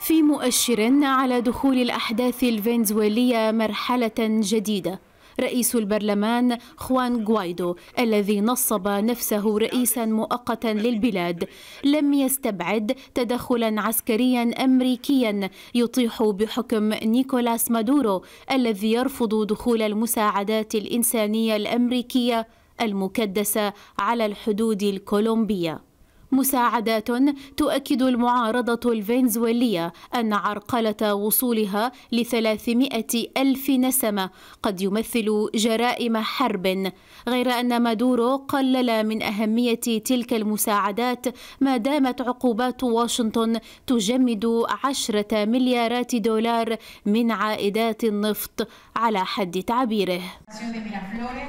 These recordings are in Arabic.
في مؤشر على دخول الأحداث الفنزويلية مرحلة جديدة رئيس البرلمان خوان غوايدو الذي نصب نفسه رئيسا مؤقتا للبلاد لم يستبعد تدخلا عسكريا امريكيا يطيح بحكم نيكولاس مادورو الذي يرفض دخول المساعدات الانسانيه الامريكيه المكدسه على الحدود الكولومبيه مساعدات تؤكد المعارضة الفنزويلية أن عرقلة وصولها ل 300 ألف نسمة قد يمثل جرائم حرب غير أن مادورو قلل من أهمية تلك المساعدات ما دامت عقوبات واشنطن تجمد عشرة مليارات دولار من عائدات النفط على حد تعبيره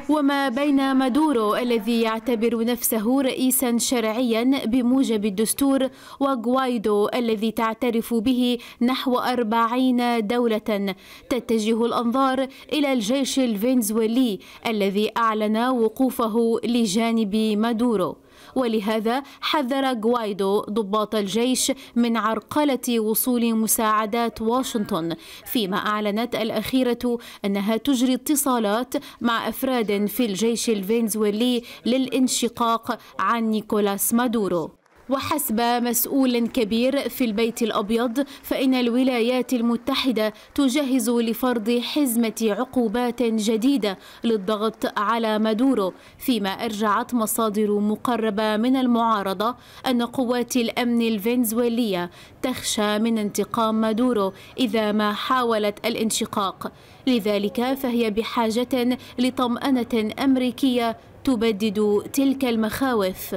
وما بين مادورو الذي يعتبر نفسه رئيسا شرعيا بموجب الدستور وغوايدو الذي تعترف به نحو أربعين دولة تتجه الأنظار إلى الجيش الفنزويلي الذي أعلن وقوفه لجانب مادورو ولهذا حذر غوايدو ضباط الجيش من عرقلة وصول مساعدات واشنطن فيما أعلنت الأخيرة أنها تجري اتصالات مع أفراد في الجيش الفنزويلي للانشقاق عن نيكولاس مادورو وحسب مسؤول كبير في البيت الأبيض فإن الولايات المتحدة تجهز لفرض حزمة عقوبات جديدة للضغط على مادورو فيما أرجعت مصادر مقربة من المعارضة أن قوات الأمن الفنزويلية تخشى من انتقام مادورو إذا ما حاولت الانشقاق لذلك فهي بحاجة لطمأنة أمريكية تبدد تلك المخاوف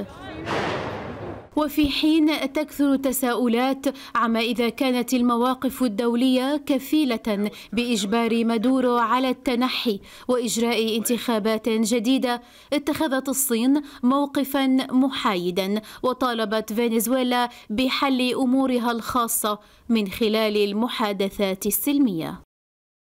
وفي حين تكثر تساؤلات عما إذا كانت المواقف الدولية كفيلة بإجبار مادورو على التنحي وإجراء انتخابات جديدة اتخذت الصين موقفا محايدا وطالبت فنزويلا بحل أمورها الخاصة من خلال المحادثات السلمية